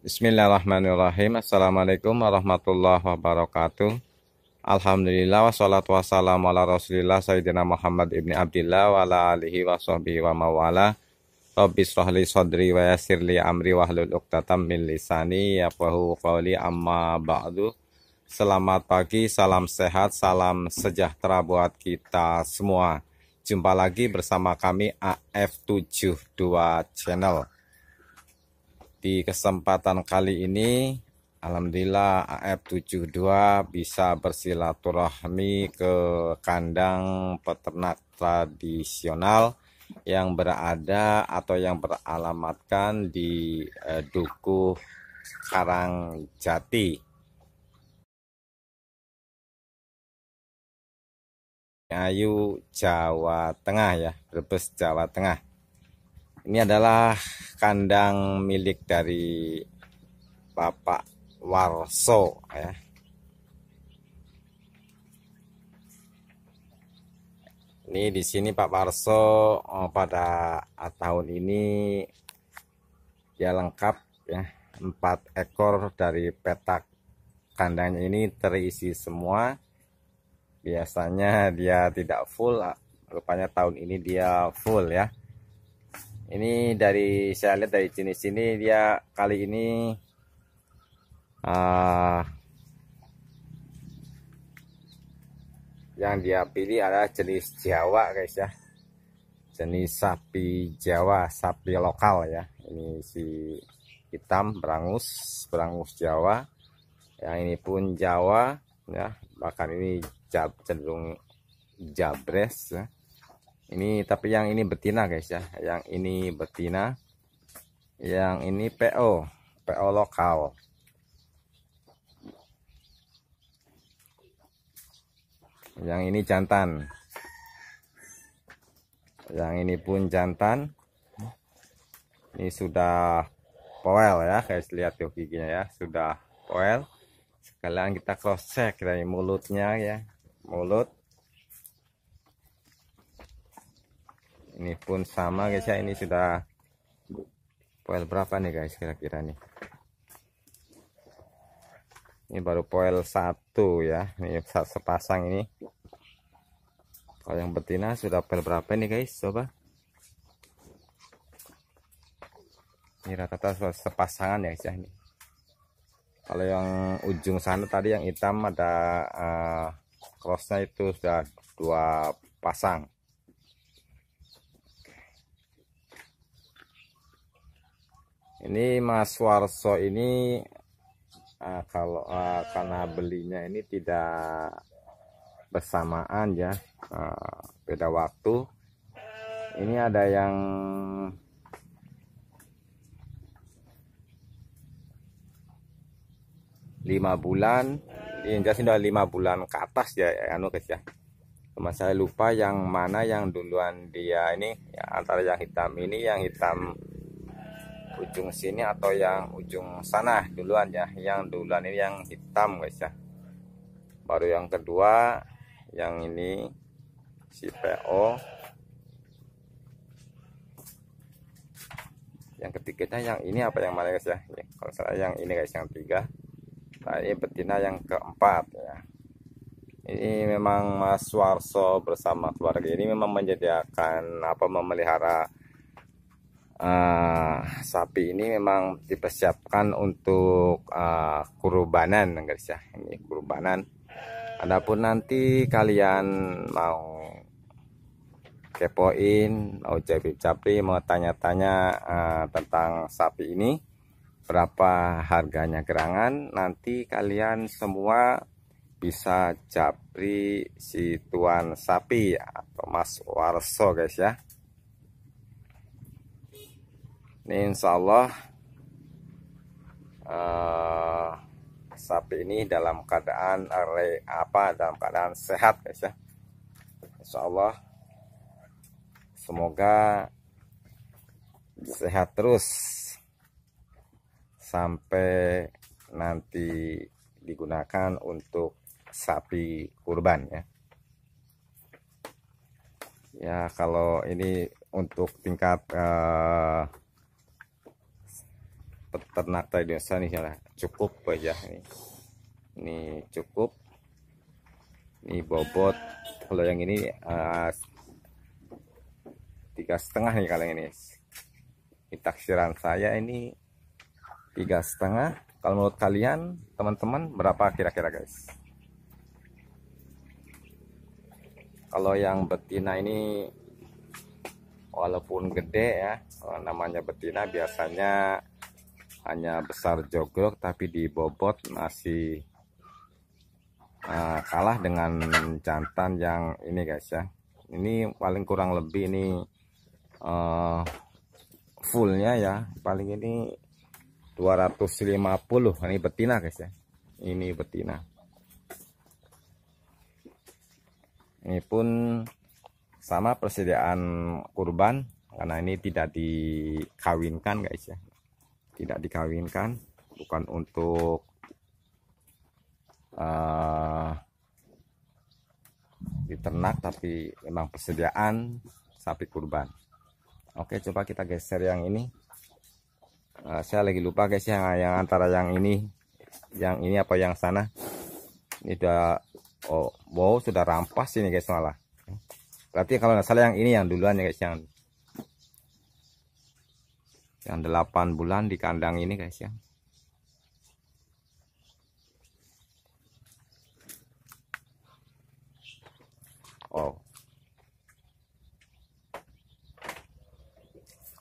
Bismillahirrahmanirrahim. Assalamualaikum warahmatullahi wabarakatuh. Alhamdulillah wassalatu wassalamu ala rasulillah Sayyidina Muhammad ibni Abdillah wa ala alihi wa sahbihi wa mawala Rabbi srohli sodri wa yasirli amri wahlul uqtatam min lisani yafahu qawli amma ba'du Selamat pagi, salam sehat, salam sejahtera buat kita semua Jumpa lagi bersama kami AF72 Channel di kesempatan kali ini, Alhamdulillah AF72 bisa bersilaturahmi ke kandang peternak tradisional yang berada atau yang beralamatkan di eh, Dukuh Karangjati. Ayu Jawa Tengah ya, Brebes Jawa Tengah. Ini adalah kandang milik dari Bapak Warso ya. Ini di sini Pak Warso oh, pada tahun ini dia lengkap ya empat ekor dari petak kandangnya ini terisi semua biasanya dia tidak full rupanya tahun ini dia full ya ini dari saya lihat dari jenis ini dia kali ini uh, yang dia pilih adalah jenis Jawa guys ya jenis sapi Jawa sapi lokal ya ini si hitam berangus berangus Jawa yang ini pun Jawa ya bahkan ini jab, cenderung jabres ya ini tapi yang ini betina guys ya yang ini betina yang ini PO PO lokal yang ini jantan yang ini pun jantan ini sudah poel ya guys lihat tuh giginya ya sudah poel sekalian kita cross check dari mulutnya ya mulut ini pun sama guys ya ini sudah poil berapa nih guys kira-kira nih ini baru poil satu ya ini sepasang ini kalau yang betina sudah poil berapa nih guys coba ini rata-rata sepasangan ya guys ya ini kalau yang ujung sana tadi yang hitam ada uh, crossnya itu sudah dua pasang ini Mas Warso ini uh, kalau uh, karena belinya ini tidak bersamaan ya uh, beda waktu ini ada yang lima bulan ini sudah lima bulan ke atas ya, ya anu guys ya cuma saya lupa yang mana yang duluan dia ini ya, antara yang hitam ini yang hitam ujung sini atau yang ujung sana duluan ya yang duluan ini yang hitam guys ya baru yang kedua yang ini si PO yang ketiganya yang ini apa yang mana guys ya, ya kalau salah yang ini guys yang tiga nah ini betina yang keempat ya ini memang Mas Warso bersama keluarga ini memang menyediakan apa memelihara uh, sapi ini memang dipersiapkan untuk uh, kurbanan guys ya ini kurbanan adapun nanti kalian mau kepoin mau jadi capri mau tanya-tanya uh, tentang sapi ini berapa harganya gerangan nanti kalian semua bisa japri si tuan sapi atau mas warso guys ya ini insya Allah uh, eh, sapi ini dalam keadaan re, apa dalam keadaan sehat guys ya. Insya Allah semoga sehat terus sampai nanti digunakan untuk sapi kurban ya. Ya kalau ini untuk tingkat uh, peternak tradisional nih lah cukup aja nih ini cukup ini bobot kalau yang ini ah, tiga setengah nih kalau ini ini taksiran saya ini tiga setengah kalau menurut kalian teman-teman berapa kira-kira guys kalau yang betina ini walaupun gede ya namanya betina biasanya hanya besar jogrok tapi di bobot masih uh, kalah dengan jantan yang ini guys ya ini paling kurang lebih ini uh, fullnya ya paling ini 250 ini betina guys ya ini betina ini pun sama persediaan kurban karena ini tidak dikawinkan guys ya tidak dikawinkan bukan untuk uh, diternak tapi memang persediaan sapi kurban oke coba kita geser yang ini uh, saya lagi lupa guys yang yang antara yang ini yang ini apa yang sana ini udah oh wow sudah rampas ini guys malah berarti kalau nggak salah yang ini yang duluan ya guys yang yang 8 bulan di kandang ini guys ya Oh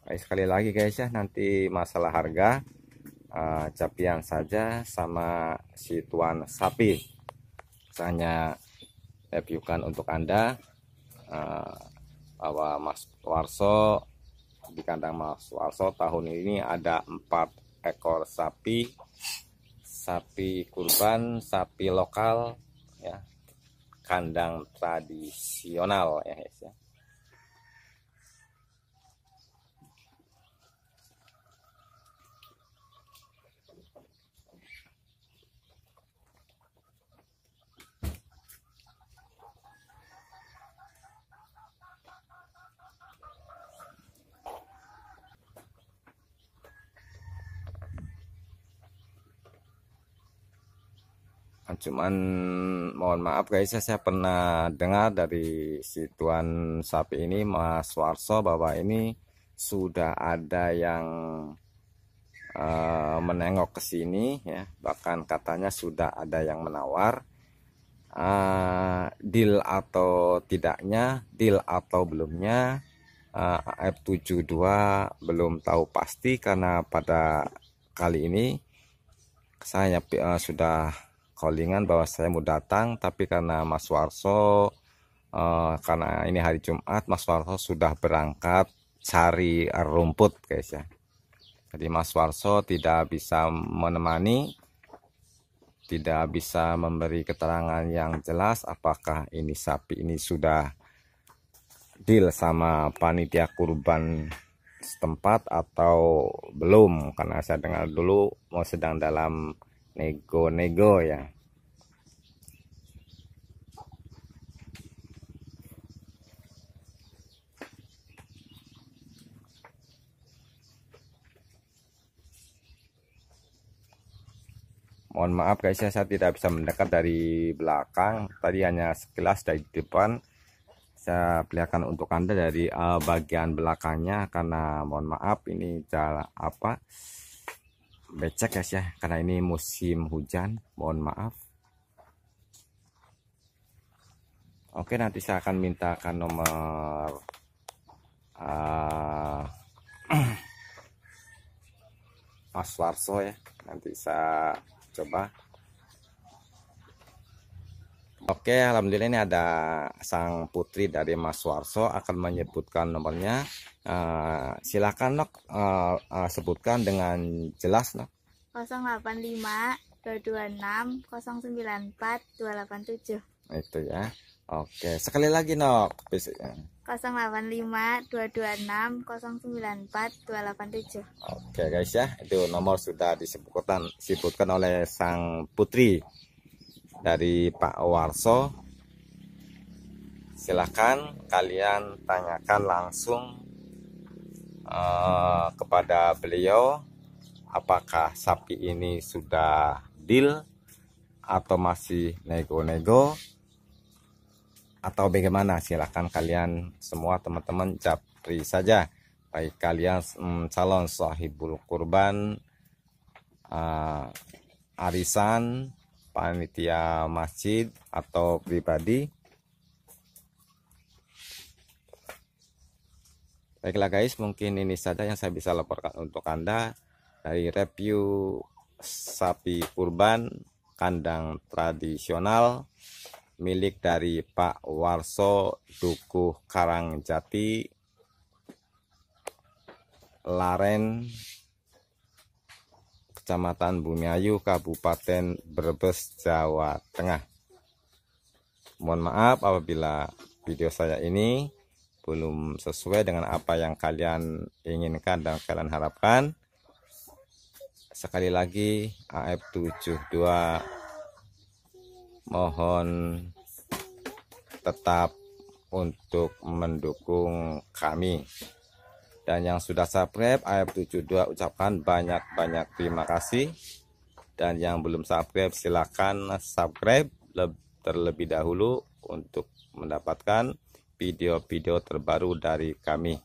Baik, sekali lagi guys ya nanti masalah harga uh, capian saja sama si tuan sapi saya reviewkan untuk anda uh, eh, bahwa Mas Warso di kandang Mas Warso tahun ini ada empat ekor sapi sapi kurban sapi lokal ya kandang tradisional ya ya Ah, cuman mohon maaf guys ya saya pernah dengar dari si tuan sapi ini Mas Warso bahwa ini sudah ada yang uh, menengok ke sini ya bahkan katanya sudah ada yang menawar uh, deal atau tidaknya deal atau belumnya ah, uh, F72 belum tahu pasti karena pada kali ini saya uh, sudah callingan bahwa saya mau datang tapi karena Mas Warso uh, karena ini hari Jumat Mas Warso sudah berangkat cari rumput guys ya jadi Mas Warso tidak bisa menemani tidak bisa memberi keterangan yang jelas apakah ini sapi ini sudah deal sama panitia kurban setempat atau belum karena saya dengar dulu mau sedang dalam nego-nego ya mohon maaf guys ya saya tidak bisa mendekat dari belakang tadi hanya sekilas dari depan saya perlihatkan untuk anda dari uh, bagian belakangnya karena mohon maaf ini cara apa becek guys ya karena ini musim hujan mohon maaf oke nanti saya akan mintakan nomor uh, Mas Warso ya nanti saya coba Oke, alhamdulillah ini ada sang putri dari Mas Warso akan menyebutkan nomornya. Uh, silakan nok uh, uh, sebutkan dengan jelas nok. 085 226 094 287. Itu ya. Oke, sekali lagi nok. 085 226 094 287. Oke guys ya, itu nomor sudah disebutkan disebutkan oleh sang putri dari Pak Warso silahkan kalian tanyakan langsung uh, kepada beliau apakah sapi ini sudah deal atau masih nego-nego atau bagaimana silahkan kalian semua teman-teman capri saja baik kalian mm, calon sahibul kurban uh, arisan panitia masjid atau pribadi Baiklah guys, mungkin ini saja yang saya bisa laporkan untuk Anda dari review sapi kurban kandang tradisional milik dari Pak Warso Dukuh Karangjati Laren Kecamatan Bumiayu, Kabupaten Brebes, Jawa Tengah. Mohon maaf apabila video saya ini belum sesuai dengan apa yang kalian inginkan dan kalian harapkan. Sekali lagi AF72 mohon tetap untuk mendukung kami. Dan yang sudah subscribe AF72 ucapkan banyak-banyak terima kasih. Dan yang belum subscribe silahkan subscribe terlebih dahulu untuk mendapatkan video-video terbaru dari kami.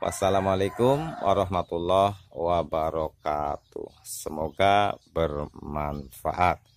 Wassalamualaikum warahmatullahi wabarakatuh. Semoga bermanfaat.